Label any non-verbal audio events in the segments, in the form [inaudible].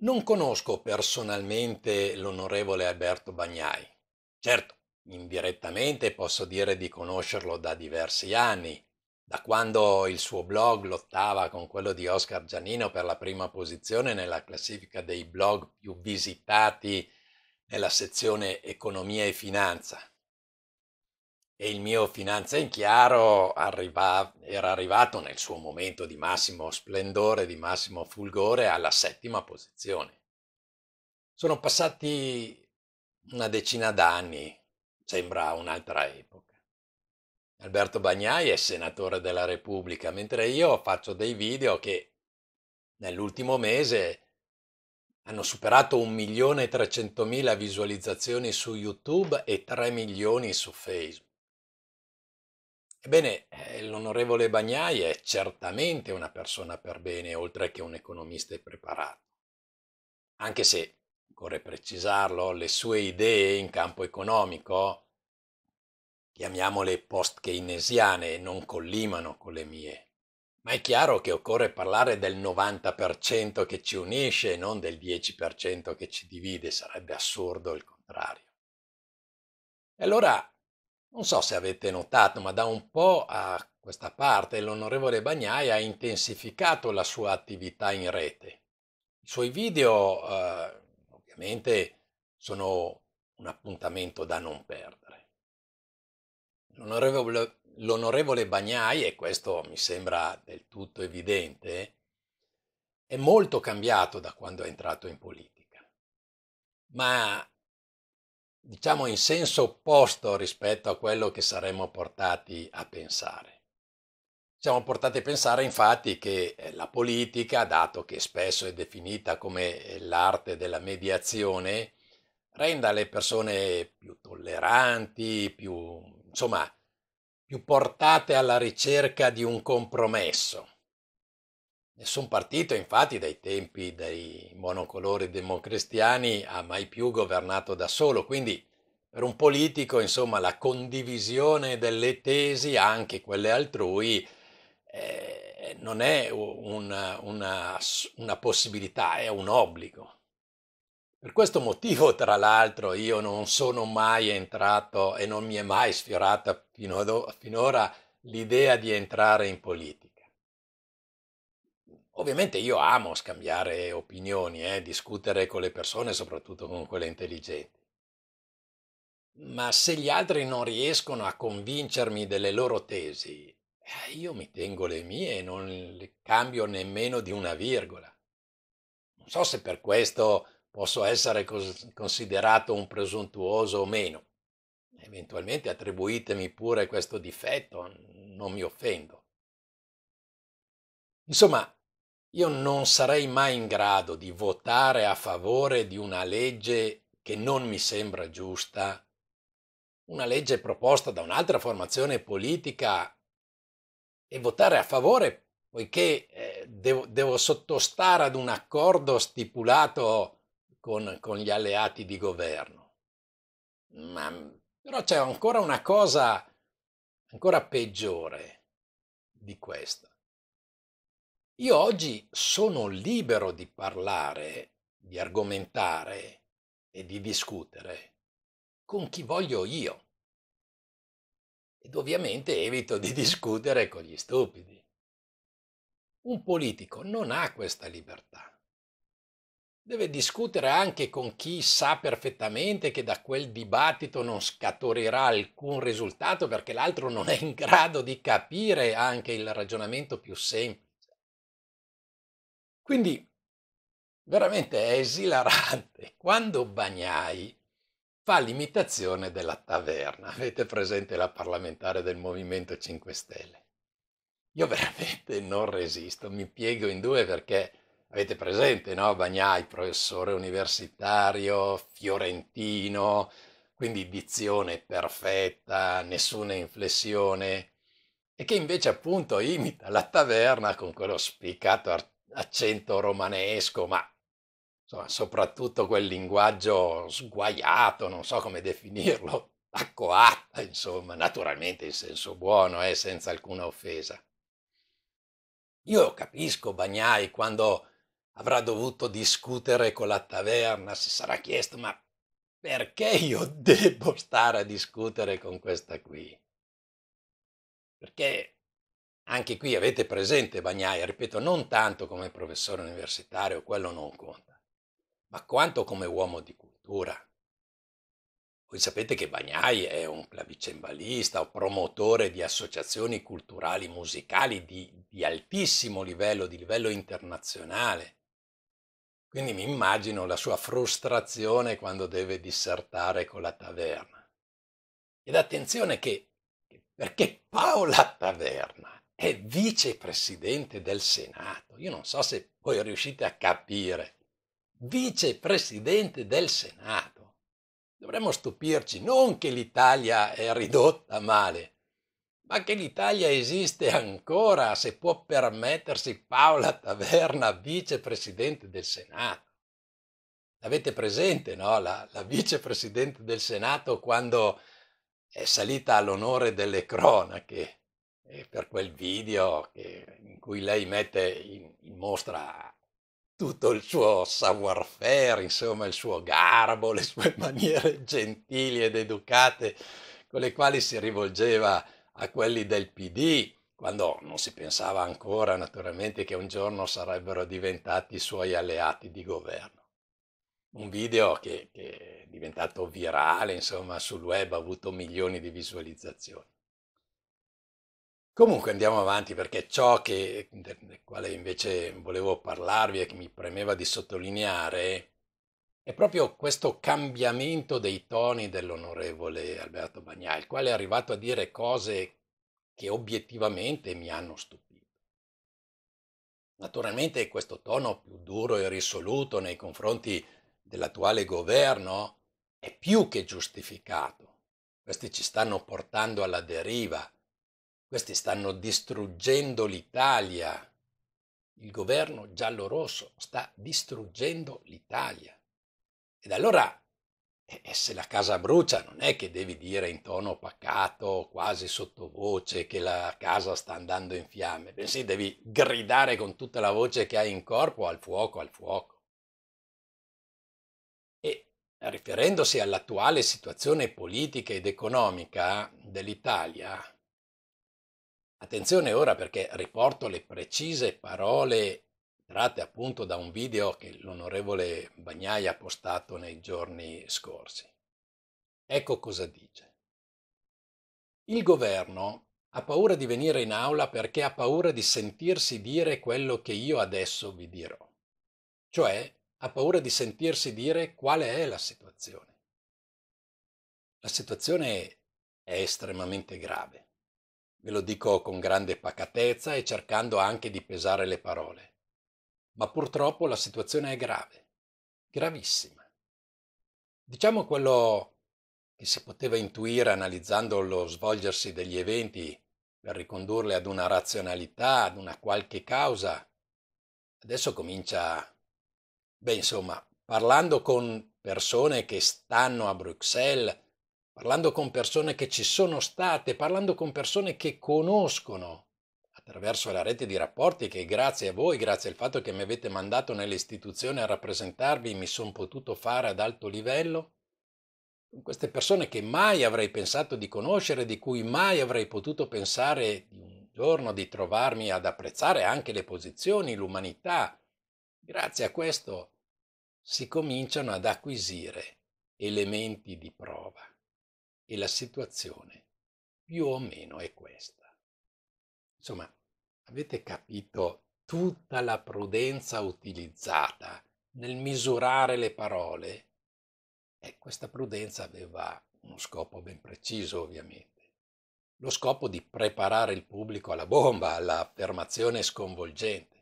Non conosco personalmente l'onorevole Alberto Bagnai. Certo, indirettamente posso dire di conoscerlo da diversi anni, da quando il suo blog lottava con quello di Oscar Giannino per la prima posizione nella classifica dei blog più visitati nella sezione Economia e Finanza e il mio Finanza in Chiaro arriva, era arrivato nel suo momento di massimo splendore, di massimo fulgore, alla settima posizione. Sono passati una decina d'anni, sembra un'altra epoca. Alberto Bagnai è senatore della Repubblica, mentre io faccio dei video che nell'ultimo mese hanno superato 1.300.000 visualizzazioni su YouTube e 3 milioni su Facebook. Ebbene, eh, l'onorevole Bagnai è certamente una persona per bene, oltre che un economista preparato. Anche se, occorre precisarlo, le sue idee in campo economico, chiamiamole post-keynesiane, non collimano con le mie. Ma è chiaro che occorre parlare del 90% che ci unisce e non del 10% che ci divide, sarebbe assurdo il contrario. E allora non so se avete notato, ma da un po' a questa parte l'onorevole Bagnai ha intensificato la sua attività in rete. I suoi video eh, ovviamente sono un appuntamento da non perdere. L'onorevole, l'onorevole Bagnai, e questo mi sembra del tutto evidente, è molto cambiato da quando è entrato in politica, ma diciamo in senso opposto rispetto a quello che saremmo portati a pensare. Siamo portati a pensare infatti che eh, la politica, dato che spesso è definita come eh, l'arte della mediazione, renda le persone più tolleranti, più, insomma, più portate alla ricerca di un compromesso Nessun partito, infatti, dai tempi dei monocolori democristiani ha mai più governato da solo, quindi per un politico, insomma, la condivisione delle tesi, anche quelle altrui, eh, non è una, una, una possibilità, è un obbligo. Per questo motivo, tra l'altro, io non sono mai entrato e non mi è mai sfiorata fino ad, finora l'idea di entrare in politica Ovviamente io amo scambiare opinioni, eh, discutere con le persone, soprattutto con quelle intelligenti. Ma se gli altri non riescono a convincermi delle loro tesi, eh, io mi tengo le mie e non le cambio nemmeno di una virgola. Non so se per questo posso essere cos- considerato un presuntuoso o meno. Eventualmente attribuitemi pure questo difetto, non mi offendo. Insomma, io non sarei mai in grado di votare a favore di una legge che non mi sembra giusta, una legge proposta da un'altra formazione politica e votare a favore poiché eh, devo, devo, sottostare ad un accordo stipulato con, con gli alleati di governo. Ma, però c'è ancora una cosa ancora peggiore di questa. Io oggi sono libero di parlare, di argomentare e di discutere con chi voglio io. Ed ovviamente evito di [laughs] discutere con gli stupidi. Un politico non ha questa libertà. Deve discutere anche con chi sa perfettamente che da quel dibattito non scaturirà alcun risultato perché l'altro non è in grado di capire anche il ragionamento più semplice. Quindi veramente è esilarante. [laughs] Quando Bagnai fa l'imitazione della taverna, avete presente la parlamentare del Movimento 5 Stelle? Io veramente non resisto, mi piego in due perché avete presente, no? Bagnai, professore universitario, fiorentino, quindi dizione perfetta, nessuna inflessione, e che invece appunto imita la taverna con quello spiccato artistico accento romanesco, ma insomma, soprattutto quel linguaggio sguaiato, non so come definirlo, [laughs] a insomma, naturalmente in senso buono e eh, senza alcuna offesa. Io capisco Bagnai quando avrà dovuto discutere con la taverna, si sarà chiesto ma perché io [laughs] devo stare a discutere con questa qui? Perché anche qui avete presente Bagnaia, ripeto, non tanto come professore universitario, quello non conta, ma quanto come uomo di cultura. Voi sapete che Bagnai è un clavicembalista o promotore di associazioni culturali musicali di, di, altissimo livello, di livello internazionale. Quindi mi immagino la sua frustrazione quando deve dissertare con la taverna. Ed attenzione che, perché Paola Taverna è vicepresidente del Senato. Io non so se voi riuscite a capire. Vicepresidente del Senato. Dovremmo stupirci non che l'Italia è ridotta male, ma che l'Italia esiste ancora se può permettersi Paola Taverna vicepresidente del Senato. Avete presente, no? La, la vicepresidente del Senato quando è salita all'onore delle cronache eh, per quel video che, in cui lei mette in, in mostra tutto il suo savoir-faire, insomma il suo garbo, le sue [laughs] maniere gentili ed educate con le quali si rivolgeva a quelli del PD quando non si pensava ancora naturalmente che un giorno sarebbero diventati suoi alleati di governo. Un video che, che è diventato virale, insomma, sul web ha avuto milioni di visualizzazioni. Comunque andiamo avanti perché ciò che, del quale invece volevo parlarvi e che mi premeva di sottolineare è proprio questo cambiamento dei toni dell'onorevole Alberto Bagnai, il quale è arrivato a dire cose che obiettivamente mi hanno stupito. Naturalmente questo tono più duro e risoluto nei confronti dell'attuale governo è più che giustificato. Questi ci stanno portando alla deriva questi stanno distruggendo l'Italia. Il governo giallo-rosso sta distruggendo l'Italia. Ed allora, se la casa brucia, non è che devi dire in tono pacato, quasi sottovoce, che la casa sta andando in fiamme, bensì devi gridare con tutta la voce che hai in corpo al fuoco, al fuoco. E riferendosi all'attuale situazione politica ed economica dell'Italia, Attenzione ora perché riporto le precise parole tratte appunto da un video che l'onorevole Bagnai ha postato nei giorni scorsi. Ecco cosa dice. Il governo ha paura di venire in aula perché ha paura di sentirsi dire quello che io adesso vi dirò. Cioè ha paura di sentirsi dire qual è la situazione. La situazione è estremamente grave. Ve lo dico con grande pacatezza e cercando anche di pesare le parole. Ma purtroppo la situazione è grave, gravissima. Diciamo quello che si poteva intuire analizzando lo svolgersi degli eventi per ricondurle ad una razionalità, ad una qualche causa, adesso comincia... Beh, insomma, parlando con persone che stanno a Bruxelles parlando con persone che ci sono state, parlando con persone che conoscono attraverso la rete di rapporti che grazie a voi, grazie al fatto che mi avete mandato nell'istituzione a rappresentarvi, mi sono potuto fare ad alto livello, con queste persone che mai avrei pensato di conoscere, di cui mai avrei potuto pensare di un giorno di trovarmi ad apprezzare anche le posizioni, l'umanità. Grazie a questo si cominciano ad acquisire elementi di prova e la situazione più o meno è questa. Insomma, avete capito tutta la prudenza utilizzata nel misurare le parole? E eh, questa prudenza aveva uno scopo ben preciso, ovviamente. Lo scopo di preparare il pubblico alla bomba, all'affermazione sconvolgente.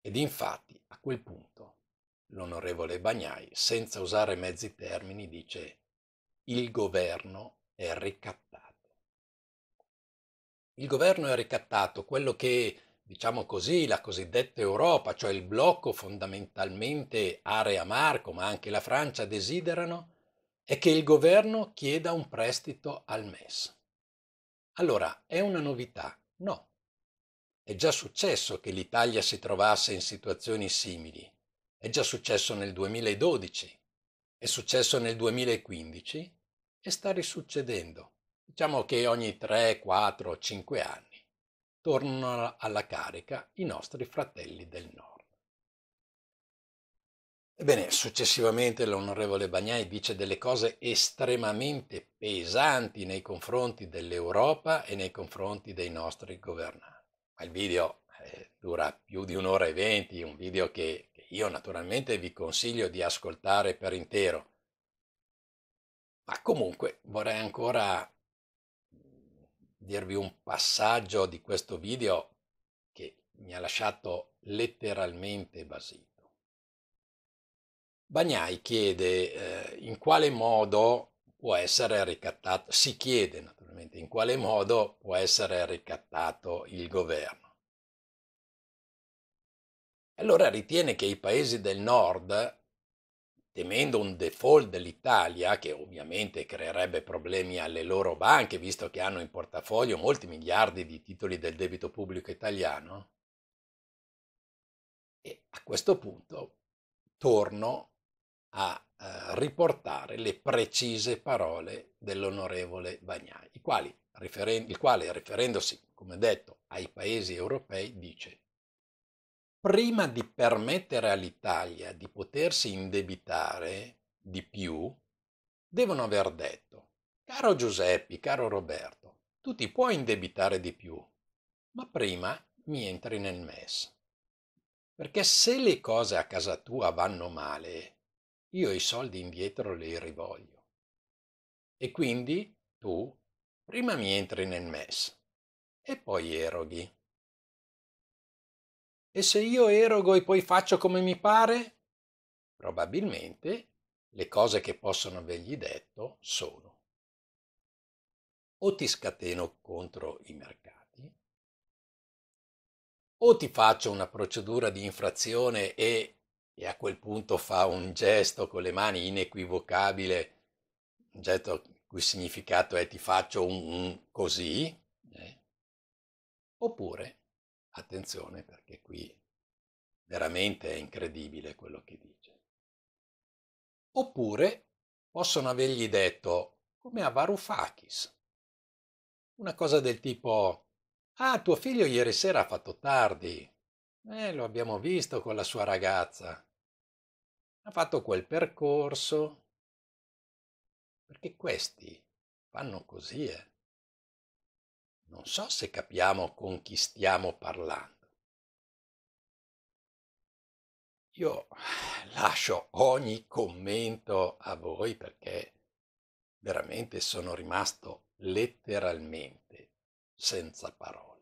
Ed infatti, a quel punto, l'onorevole Bagnai, senza usare mezzi termini, dice il governo è ricattato. Il governo è ricattato, quello che, diciamo così, la cosiddetta Europa, cioè il blocco fondamentalmente area Marco, ma anche la Francia desiderano, è che il governo chieda un prestito al MES. Allora, è una novità? No. È già successo che l'Italia si trovasse in situazioni simili. È già successo nel 2012, è successo nel 2015 e sta risuccedendo. Diciamo che ogni 3, 4, 5 anni tornano alla carica i nostri fratelli del nord. Ebbene, successivamente l'onorevole Bagnai dice delle cose estremamente pesanti nei confronti dell'Europa e nei confronti dei nostri governanti. Ma il video dura più di un'ora e venti, un video che, che io naturalmente vi consiglio di ascoltare per intero. Ma comunque vorrei ancora dirvi un passaggio di questo video che mi ha lasciato letteralmente basito. Bagnai chiede eh, in quale modo può essere ricattato, si chiede naturalmente in quale modo può essere ricattato il governo allora ritiene che i paesi del nord, temendo un default dell'Italia, che ovviamente creerebbe problemi alle loro banche, visto che hanno in portafoglio molti miliardi di titoli del debito pubblico italiano, e a questo punto torno a eh, riportare le precise parole dell'onorevole Bagnai, il quale, riferendosi, come detto, ai paesi europei, dice prima di permettere all'Italia di potersi indebitare di più, devono aver detto, caro Giuseppe, caro Roberto, tu ti puoi indebitare di più, ma prima mi entri nel MES. Perché se le cose a casa tua vanno male, io i soldi indietro li rivoglio. E quindi tu prima mi entri nel MES e poi eroghi. E se io erogo e poi faccio come mi pare? Probabilmente le cose che possono avergli detto sono o ti scateno contro i mercati, o ti faccio una procedura di infrazione e, e a quel punto fa un gesto con le mani inequivocabile, un gesto il cui significato è ti faccio un, un così, eh? oppure Attenzione perché qui veramente è incredibile quello che dice. Oppure possono avergli detto, come a Varoufakis, una cosa del tipo, ah, tuo figlio ieri sera ha fatto tardi, eh, lo abbiamo visto con la sua ragazza, ha fatto quel percorso, perché questi fanno così, eh. Non so se capiamo con chi stiamo parlando. Io lascio ogni commento a voi perché veramente sono rimasto letteralmente senza parole.